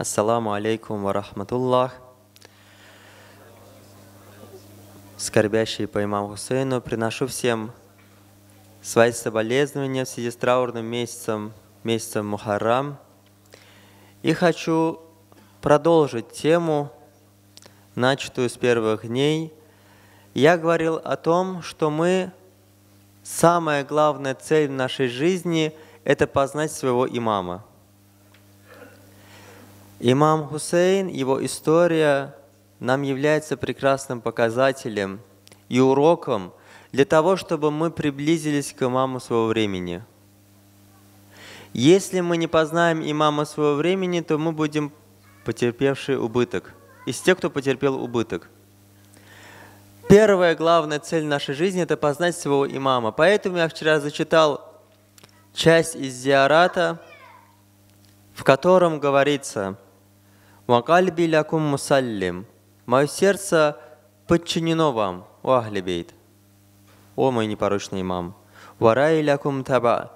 Ассаламу алейкум ва рахматуллах. Скорбящие по имаму Хусейну, приношу всем свои соболезнования в связи с траурным месяцем, месяцем Мухаррам. И хочу продолжить тему, начатую с первых дней. Я говорил о том, что мы, самая главная цель в нашей жизни – это познать своего имама – Имам Хусейн, его история нам является прекрасным показателем и уроком для того, чтобы мы приблизились к имаму своего времени. Если мы не познаем имама своего времени, то мы будем потерпевшие убыток, из тех, кто потерпел убыток. Первая главная цель нашей жизни – это познать своего имама. Поэтому я вчера зачитал часть из Зиарата, в котором говорится – «Вакальби лякум мусаллим» «Мое сердце подчинено вам», о Ахлибейт. «О мой непорочный имам», «Варай лякум таба»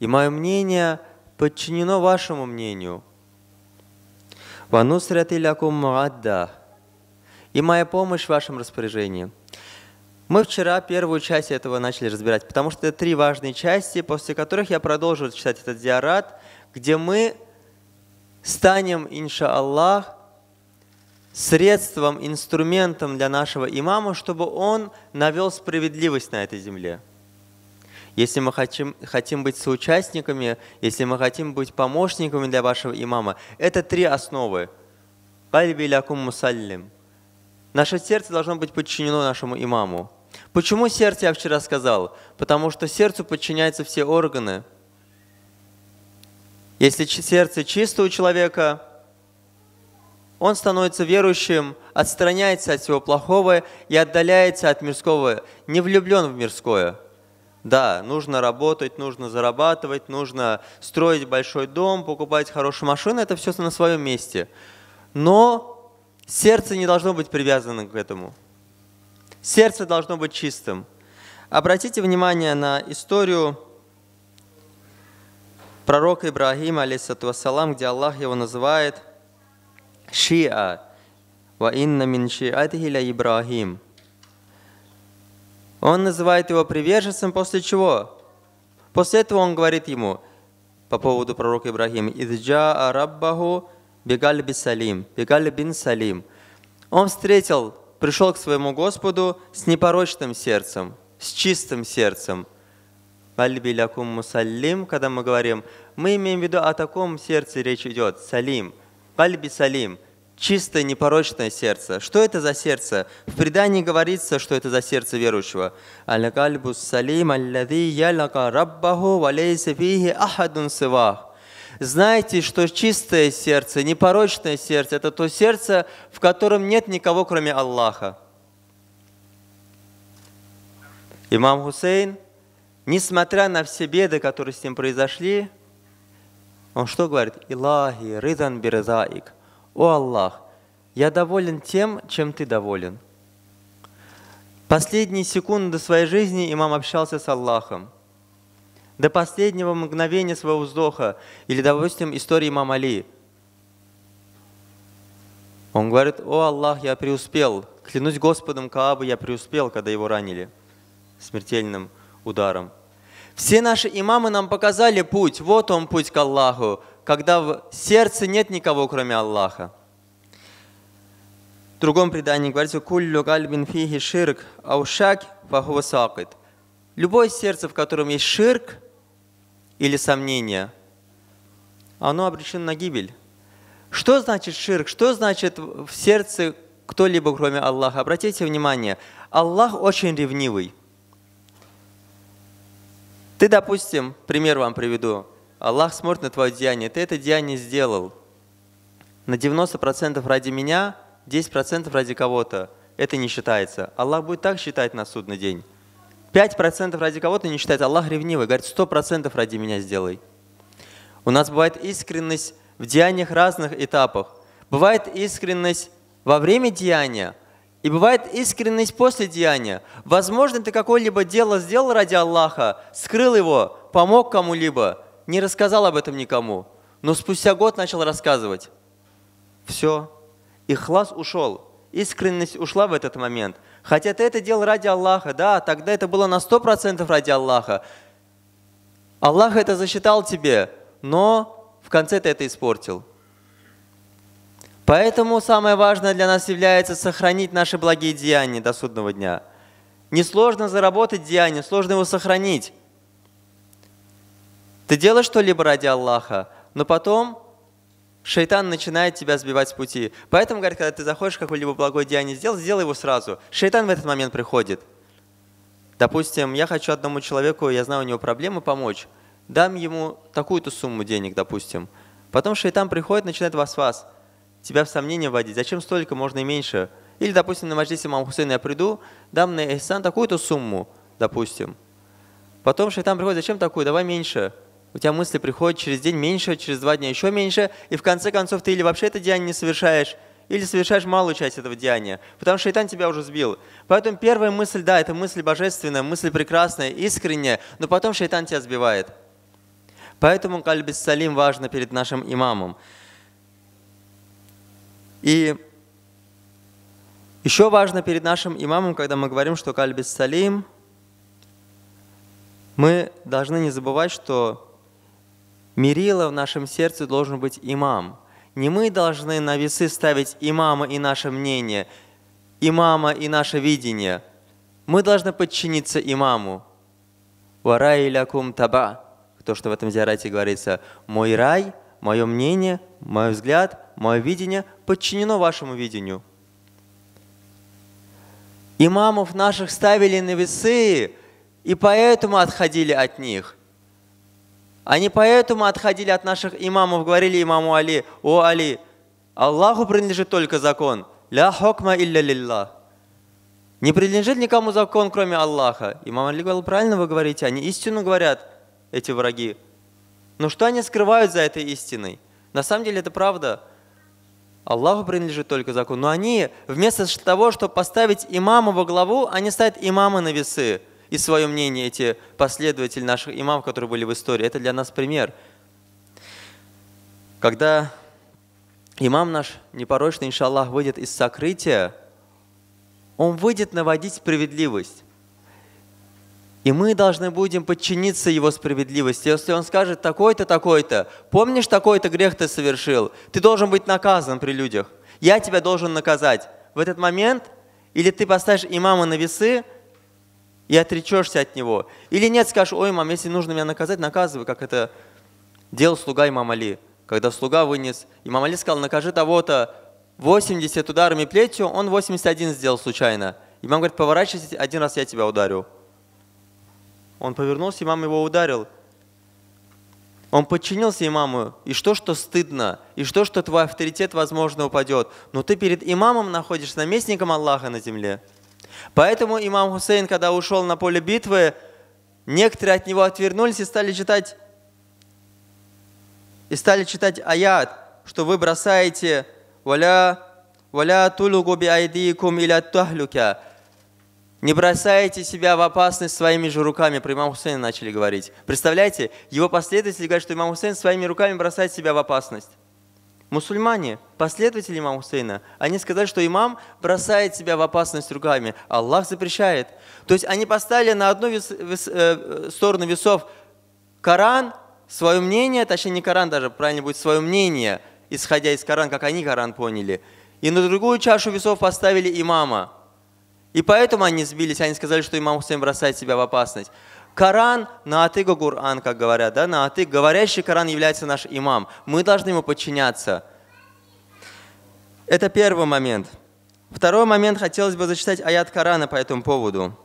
«И мое мнение подчинено вашему мнению», «Ванусрати лякум муадда» «И моя помощь в вашем распоряжении». Мы вчера первую часть этого начали разбирать, потому что это три важные части, после которых я продолжу читать этот диарат, где мы станем, инша Аллах, средством, инструментом для нашего имама, чтобы он навел справедливость на этой земле. Если мы хотим, хотим быть соучастниками, если мы хотим быть помощниками для вашего имама, это три основы. Кальби Наше сердце должно быть подчинено нашему имаму. Почему сердце я вчера сказал? Потому что сердцу подчиняются все органы – если сердце чисто у человека, он становится верующим, отстраняется от всего плохого и отдаляется от мирского, не влюблен в мирское. Да, нужно работать, нужно зарабатывать, нужно строить большой дом, покупать хорошую машину, это все на своем месте. Но сердце не должно быть привязано к этому. Сердце должно быть чистым. Обратите внимание на историю пророк Ибрахим, алейсату вассалам, где Аллах его называет Шиа, ва инна мин шиатихи Ибрахим. Он называет его приверженцем, после чего? После этого он говорит ему по поводу пророка Ибрахима: «Иджа араббаху бегаль бин салим, бегаль бин салим». Он встретил, пришел к своему Господу с непорочным сердцем, с чистым сердцем – Кальби мусалим, когда мы говорим, мы имеем в виду о таком сердце речь идет, салим. Бальби салим, чистое непорочное сердце. Что это за сердце? В предании говорится, что это за сердце верующего. Аль-кальбу салим аллади яляка раббаху валейса ахадун сывах. Знайте, что чистое сердце, непорочное сердце – это то сердце, в котором нет никого, кроме Аллаха. Имам Хусейн – Несмотря на все беды, которые с ним произошли, он что говорит? Илахи, рызан бирзаик. О Аллах, я доволен тем, чем ты доволен. Последние секунды своей жизни имам общался с Аллахом. До последнего мгновения своего вздоха, или, допустим, истории имам Али. Он говорит, о Аллах, я преуспел. Клянусь Господом Каабы, я преуспел, когда его ранили смертельным ударом. Все наши имамы нам показали путь, вот он путь к Аллаху, когда в сердце нет никого, кроме Аллаха. В другом предании говорится, «Куллю кальбин фихи ширк, аушак фахува сакит». Любое сердце, в котором есть ширк или сомнение, оно обречено на гибель. Что значит ширк? Что значит в сердце кто-либо, кроме Аллаха? Обратите внимание, Аллах очень ревнивый – ты, допустим, пример вам приведу. Аллах смотрит на твое деяние. Ты это деяние сделал. На 90% ради меня, 10% ради кого-то. Это не считается. Аллах будет так считать на судный день. 5% ради кого-то не считается. Аллах ревнивый. Говорит, 100% ради меня сделай. У нас бывает искренность в деяниях разных этапах. Бывает искренность во время деяния, и бывает искренность после деяния. Возможно, ты какое-либо дело сделал ради Аллаха, скрыл его, помог кому-либо, не рассказал об этом никому, но спустя год начал рассказывать. Все. и Ихлас ушел. Искренность ушла в этот момент. Хотя ты это делал ради Аллаха, да, тогда это было на 100% ради Аллаха. Аллах это засчитал тебе, но в конце ты это испортил. Поэтому самое важное для нас является сохранить наши благие деяния до судного дня. Несложно заработать деяние, сложно его сохранить. Ты делаешь что-либо ради Аллаха, но потом шайтан начинает тебя сбивать с пути. Поэтому, говорит, когда ты заходишь какое-либо благое деяние сделать, сделай его сразу. Шайтан в этот момент приходит. Допустим, я хочу одному человеку, я знаю, у него проблемы, помочь. Дам ему такую-то сумму денег, допустим. Потом шайтан приходит, начинает вас-вас тебя в сомнение вводить. Зачем столько, можно и меньше. Или, допустим, на маджлисе Имам Хусейна я приду, дам на Ихсан такую-то сумму, допустим. Потом шайтан приходит, зачем такую, давай меньше. У тебя мысли приходят через день меньше, через два дня еще меньше, и в конце концов ты или вообще это деяние не совершаешь, или совершаешь малую часть этого деяния, потому что шайтан тебя уже сбил. Поэтому первая мысль, да, это мысль божественная, мысль прекрасная, искренняя, но потом шайтан тебя сбивает. Поэтому кальбис салим важно перед нашим имамом. И еще важно перед нашим имамом, когда мы говорим, что кальбис салим, мы должны не забывать, что мерило в нашем сердце должен быть имам. Не мы должны на весы ставить имама и наше мнение, имама и наше видение. Мы должны подчиниться имаму. Варай илякум таба. То, что в этом зиарате говорится, мой рай, мое мнение, мой взгляд мое видение подчинено вашему видению. Имамов наших ставили на весы, и поэтому отходили от них. Они поэтому отходили от наших имамов, говорили имаму Али, «О, Али, Аллаху принадлежит только закон. Ля хокма илля лилла. Не принадлежит никому закон, кроме Аллаха. Имам Али говорил, правильно вы говорите, они истину говорят, эти враги. Но что они скрывают за этой истиной? На самом деле это правда – Аллаху принадлежит только закон. Но они вместо того, чтобы поставить имама во главу, они ставят имама на весы. И свое мнение эти последователи наших имамов, которые были в истории, это для нас пример. Когда имам наш непорочный, иншаллах, выйдет из сокрытия, он выйдет наводить справедливость. И мы должны будем подчиниться Его справедливости. Если Он скажет такой-то, такой-то, помнишь, такой-то грех ты совершил, ты должен быть наказан при людях. Я тебя должен наказать. В этот момент или ты поставишь имама на весы и отречешься от него. Или нет, скажешь, ой, мам, если нужно меня наказать, наказывай, как это делал слуга имам Али. Когда слуга вынес, имам Али сказал, накажи того-то 80 ударами плетью, он 81 сделал случайно. Имам говорит, поворачивайся, один раз я тебя ударю. Он повернулся, и имам его ударил. Он подчинился имаму. И что, что стыдно, и что, что твой авторитет, возможно, упадет. Но ты перед имамом находишься наместником Аллаха на земле. Поэтому имам Хусейн, когда ушел на поле битвы, некоторые от него отвернулись и стали читать, и стали читать аят, что вы бросаете «Валя, валя тулугу би айдикум иля тахлюка» Не бросайте себя в опасность своими же руками. Про имам Хусейна начали говорить. Представляете, его последователи говорят, что имам Хусейн своими руками бросает себя в опасность. Мусульмане, последователи имама Хусейна, они сказали, что имам бросает себя в опасность руками. Аллах запрещает. То есть они поставили на одну вес, вес, э, сторону весов Коран, свое мнение, точнее не Коран даже, правильно будет, свое мнение, исходя из Корана, как они Коран поняли. И на другую чашу весов поставили имама – и поэтому они сбились, они сказали, что имам Хусейн бросает себя в опасность. Коран, на аты Гуран, как говорят, да, на аты, говорящий Коран является наш имам. Мы должны ему подчиняться. Это первый момент. Второй момент, хотелось бы зачитать аят Корана по этому поводу.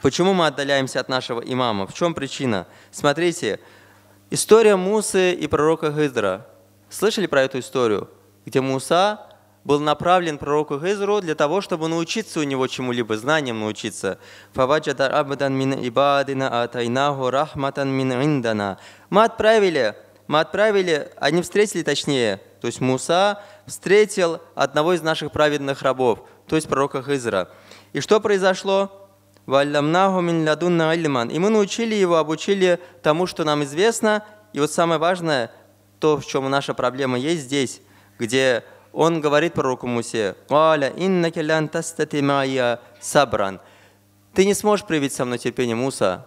Почему мы отдаляемся от нашего имама? В чем причина? Смотрите, история Мусы и пророка Хидра. Слышали про эту историю? Где Муса был направлен пророку Хизру для того, чтобы научиться у него чему-либо, знаниям научиться. А мы отправили, мы отправили, они встретили точнее, то есть Муса встретил одного из наших праведных рабов, то есть пророка Хизра. И что произошло? И мы научили его, обучили тому, что нам известно. И вот самое важное, то, в чем наша проблема есть здесь, где он говорит пророку Мусе, «Каля, инна келян тастати майя сабран». Ты не сможешь проявить со мной терпение, Муса.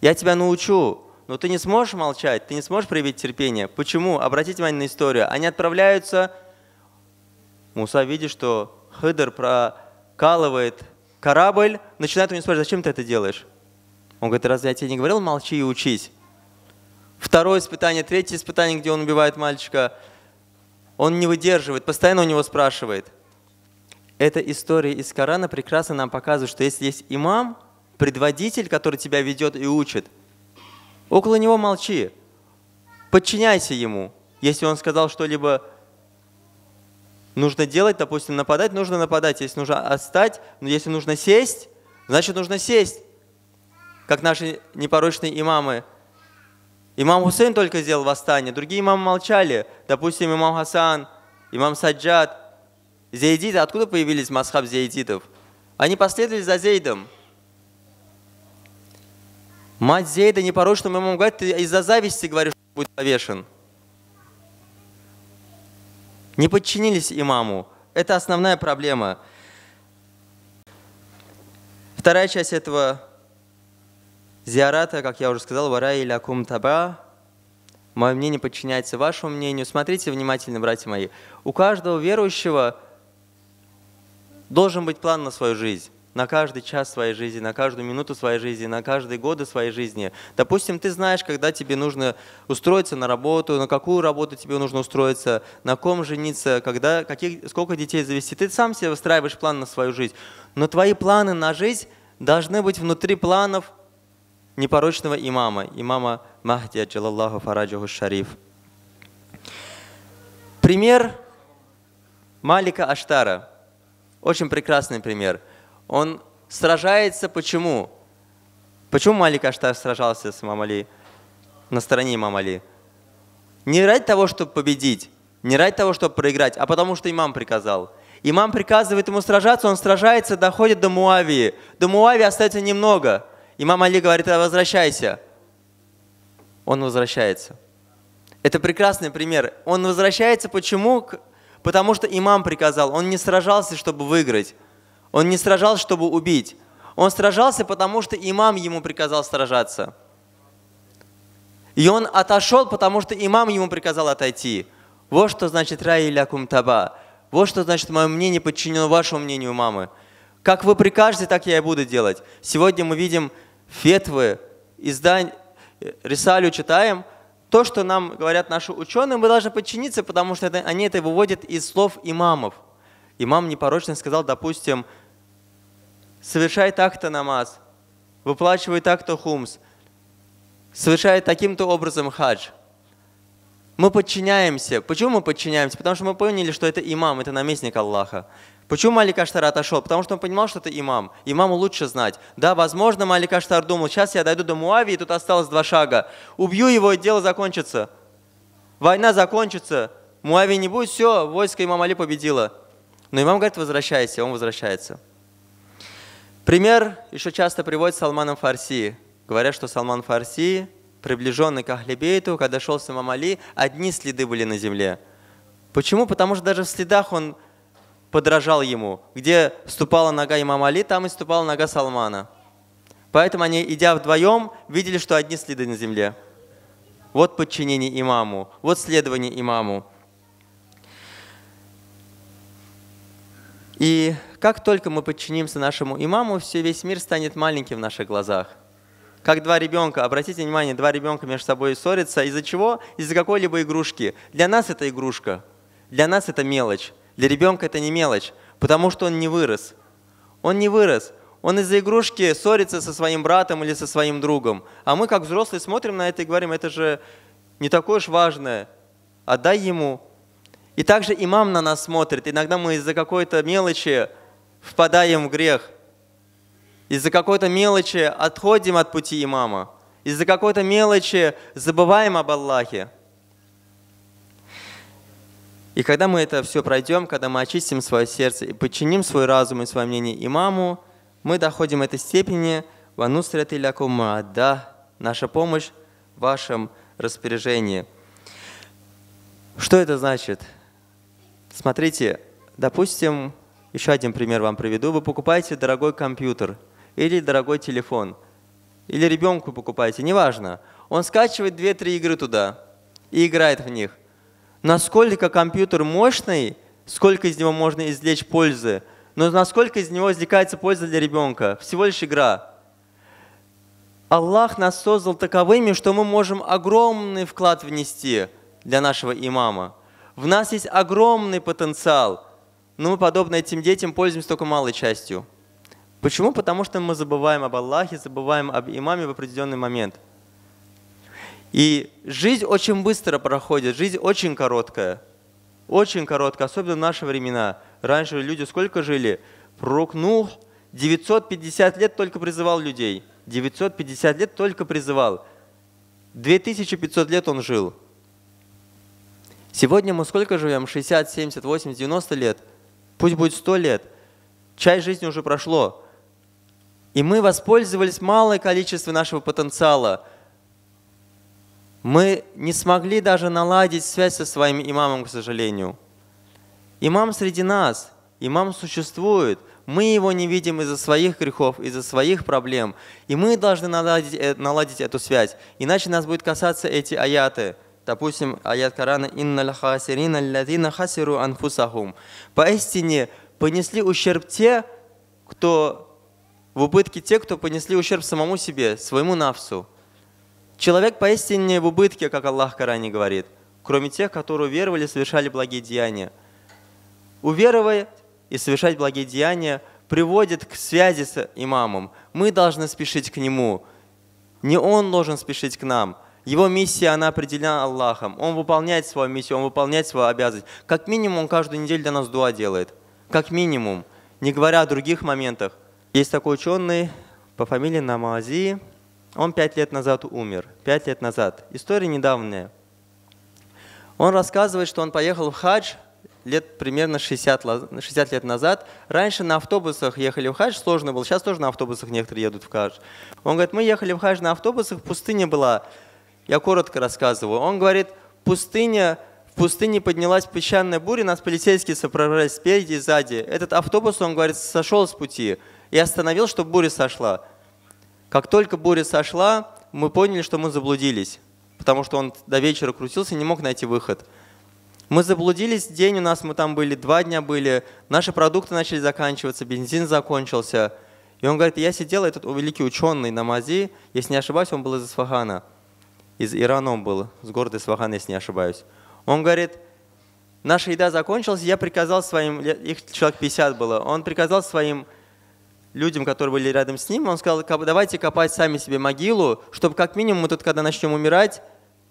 Я тебя научу, но ты не сможешь молчать, ты не сможешь проявить терпение. Почему? Обратите внимание на историю. Они отправляются, Муса видит, что Хыдр прокалывает корабль, начинает у него спрашивать, зачем ты это делаешь? Он говорит, разве я тебе не говорил, молчи и учись? Второе испытание, третье испытание, где он убивает мальчика – он не выдерживает, постоянно у него спрашивает. Эта история из Корана прекрасно нам показывает, что если есть имам, предводитель, который тебя ведет и учит, около него молчи, подчиняйся ему. Если он сказал что-либо нужно делать, допустим, нападать, нужно нападать. Если нужно отстать, но если нужно сесть, значит нужно сесть. Как наши непорочные имамы – Имам Хусейн только сделал восстание, другие имамы молчали. Допустим, имам Хасан, имам Саджад, Зейдиты. Откуда появились масхаб зейдитов? Они последовали за Зейдом. Мать Зейда непорочному имаму говорит, ты из-за зависти говоришь, что будет повешен. Не подчинились имаму. Это основная проблема. Вторая часть этого Зиарата, как я уже сказал, вара или акум табра. Мое мнение подчиняется вашему мнению. Смотрите внимательно, братья мои. У каждого верующего должен быть план на свою жизнь на каждый час своей жизни, на каждую минуту своей жизни, на каждые годы своей жизни. Допустим, ты знаешь, когда тебе нужно устроиться на работу, на какую работу тебе нужно устроиться, на ком жениться, когда, каких, сколько детей завести. Ты сам себе выстраиваешь план на свою жизнь. Но твои планы на жизнь должны быть внутри планов непорочного имама, имама Махдия Джалаллаху Фараджиху Шариф. Пример Малика Аштара. Очень прекрасный пример. Он сражается почему? Почему Малик Аштар сражался с Мамали, на стороне Мамали? Не ради того, чтобы победить, не ради того, чтобы проиграть, а потому что имам приказал. Имам приказывает ему сражаться, он сражается, доходит до Муавии. До Муавии остается немного – Имам Али говорит, «Э, возвращайся. Он возвращается. Это прекрасный пример. Он возвращается почему? Потому что имам приказал. Он не сражался, чтобы выиграть. Он не сражался, чтобы убить. Он сражался, потому что имам ему приказал сражаться. И он отошел, потому что имам ему приказал отойти. Вот что значит рай или таба. Вот что значит мое мнение подчинено вашему мнению мамы. Как вы прикажете, так я и буду делать. Сегодня мы видим фетвы, издань, э, рисалю читаем, то, что нам говорят наши ученые, мы должны подчиниться, потому что это, они это выводят из слов имамов. Имам непорочный сказал, допустим, совершай так-то намаз, выплачивай так-то хумс, совершай таким-то образом хадж. Мы подчиняемся. Почему мы подчиняемся? Потому что мы поняли, что это имам, это наместник Аллаха. Почему Малик Аштар отошел? Потому что он понимал, что это имам. Имаму лучше знать. Да, возможно, Малик Аштар думал, сейчас я дойду до Муави, и тут осталось два шага. Убью его, и дело закончится. Война закончится. Муави не будет, все, войско имам Али победило. Но имам говорит, возвращайся, он возвращается. Пример еще часто приводит Салманом Фарси. Говорят, что Салман Фарси, приближенный к Ахлибейту, когда шел с имам Али, одни следы были на земле. Почему? Потому что даже в следах он подражал ему. Где ступала нога имама Али, там и ступала нога Салмана. Поэтому они, идя вдвоем, видели, что одни следы на земле. Вот подчинение имаму, вот следование имаму. И как только мы подчинимся нашему имаму, все, весь мир станет маленьким в наших глазах. Как два ребенка, обратите внимание, два ребенка между собой ссорятся. Из-за чего? Из-за какой-либо игрушки. Для нас это игрушка, для нас это мелочь. Для ребенка это не мелочь, потому что он не вырос. Он не вырос. Он из-за игрушки ссорится со своим братом или со своим другом. А мы, как взрослые, смотрим на это и говорим, это же не такое уж важное. Отдай ему. И также имам на нас смотрит. Иногда мы из-за какой-то мелочи впадаем в грех. Из-за какой-то мелочи отходим от пути имама. Из-за какой-то мелочи забываем об Аллахе. И когда мы это все пройдем, когда мы очистим свое сердце и подчиним свой разум и свое мнение имаму, мы доходим этой степени «Ванусрати лякума» – «Да, наша помощь в вашем распоряжении». Что это значит? Смотрите, допустим, еще один пример вам приведу. Вы покупаете дорогой компьютер или дорогой телефон, или ребенку покупаете, неважно. Он скачивает 2-3 игры туда и играет в них насколько компьютер мощный, сколько из него можно извлечь пользы, но насколько из него извлекается польза для ребенка. Всего лишь игра. Аллах нас создал таковыми, что мы можем огромный вклад внести для нашего имама. В нас есть огромный потенциал, но мы, подобно этим детям, пользуемся только малой частью. Почему? Потому что мы забываем об Аллахе, забываем об имаме в определенный момент – и жизнь очень быстро проходит, жизнь очень короткая. Очень короткая, особенно в наши времена. Раньше люди сколько жили? Пророк Нух 950 лет только призывал людей. 950 лет только призывал. 2500 лет он жил. Сегодня мы сколько живем? 60, 70, 80, 90 лет. Пусть будет 100 лет. Часть жизни уже прошло. И мы воспользовались малое количество нашего потенциала – мы не смогли даже наладить связь со своим имамом, к сожалению. Имам среди нас, имам существует. Мы его не видим из-за своих грехов, из-за своих проблем. И мы должны наладить, э, наладить эту связь. Иначе нас будет касаться эти аяты. Допустим, аят Корана «Инналь хасирина хасиру анфусахум». Поистине понесли ущерб те, кто в убытке те, кто понесли ущерб самому себе, своему навсу. Человек поистине в убытке, как Аллах Коране говорит, кроме тех, которые уверовали и совершали благие деяния. Уверовать и совершать благие деяния приводит к связи с имамом. Мы должны спешить к нему. Не он должен спешить к нам. Его миссия, она определена Аллахом. Он выполняет свою миссию, он выполняет свою обязанность. Как минимум, он каждую неделю для нас дуа делает. Как минимум. Не говоря о других моментах. Есть такой ученый по фамилии Намази, он пять лет назад умер. Пять лет назад. История недавняя. Он рассказывает, что он поехал в хадж лет примерно 60, 60 лет назад. Раньше на автобусах ехали в хадж, сложно было. Сейчас тоже на автобусах некоторые едут в хадж. Он говорит, мы ехали в хадж на автобусах, пустыня была. Я коротко рассказываю. Он говорит, пустыня, в пустыне поднялась песчаная буря, нас полицейские сопровождали спереди и сзади. Этот автобус, он говорит, сошел с пути и остановил, чтобы буря сошла. Как только буря сошла, мы поняли, что мы заблудились, потому что он до вечера крутился и не мог найти выход. Мы заблудились, день у нас, мы там были, два дня были, наши продукты начали заканчиваться, бензин закончился. И он говорит, я сидел, этот великий ученый намази, если не ошибаюсь, он был из Исфахана, из Ирана он был, с города Исфахана, если не ошибаюсь. Он говорит, наша еда закончилась, я приказал своим, их человек 50 было, он приказал своим людям, которые были рядом с ним, он сказал, давайте копать сами себе могилу, чтобы как минимум мы тут, когда начнем умирать,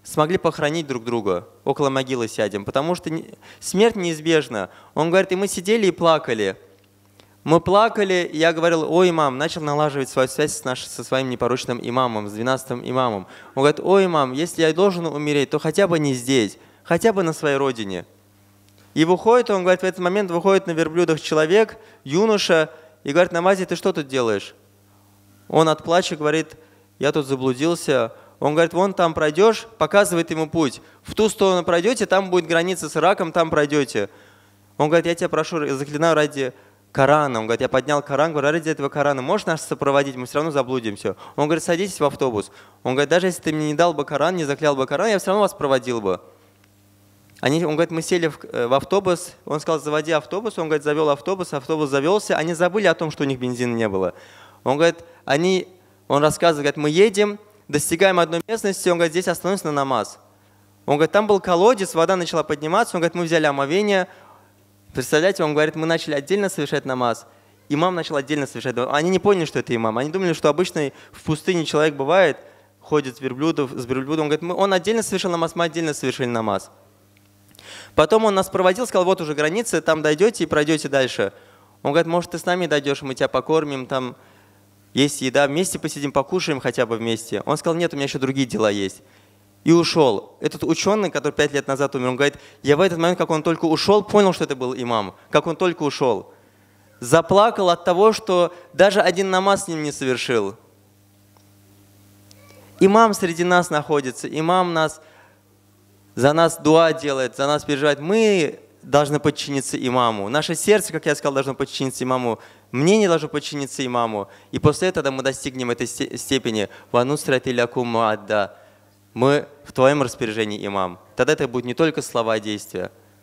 смогли похоронить друг друга, около могилы сядем, потому что смерть неизбежна. Он говорит, и мы сидели и плакали. Мы плакали, и я говорил, ой, мам, начал налаживать свою связь с наш, со своим непорочным имамом, с двенадцатым имамом. Он говорит, ой, мам, если я должен умереть, то хотя бы не здесь, хотя бы на своей родине. И выходит, он говорит, в этот момент выходит на верблюдах человек, юноша, и говорит, Намази, ты что тут делаешь? Он от плача говорит, я тут заблудился. Он говорит, вон там пройдешь, показывает ему путь. В ту сторону пройдете, там будет граница с Ираком, там пройдете. Он говорит, я тебя прошу, заклинаю ради Корана. Он говорит, я поднял Коран, говорю, ради этого Корана, можешь нас сопроводить, мы все равно заблудимся. Он говорит, садитесь в автобус. Он говорит, даже если ты мне не дал бы Коран, не заклял бы Коран, я все равно вас проводил бы. Они, он говорит, мы сели в, э, в автобус, он сказал, заводи автобус, он говорит, завел автобус, автобус завелся, они забыли о том, что у них бензина не было. Он говорит, они, он рассказывает, говорит, мы едем, достигаем одной местности, он говорит, здесь остановимся на намаз. Он говорит, там был колодец, вода начала подниматься, он говорит, мы взяли омовение, представляете, он говорит, мы начали отдельно совершать намаз, имам начал отдельно совершать Они не поняли, что это имам, они думали, что обычный в пустыне человек бывает, ходит с верблюдов, с верблюдом, он говорит, мы, он отдельно совершил намаз, мы отдельно совершили намаз. Потом он нас проводил, сказал, вот уже граница, там дойдете и пройдете дальше. Он говорит, может, ты с нами дойдешь, мы тебя покормим, там есть еда, вместе посидим, покушаем хотя бы вместе. Он сказал, нет, у меня еще другие дела есть. И ушел. Этот ученый, который пять лет назад умер, он говорит, я в этот момент, как он только ушел, понял, что это был имам, как он только ушел. Заплакал от того, что даже один намаз с ним не совершил. Имам среди нас находится, имам нас – за нас дуа делает, за нас переживает. Мы должны подчиниться имаму. Наше сердце, как я сказал, должно подчиниться имаму. Мне не должно подчиниться имаму. И после этого мы достигнем этой степени. Ванусрат илякум адда. Мы в твоем распоряжении, имам. Тогда это будет не только слова, а действия.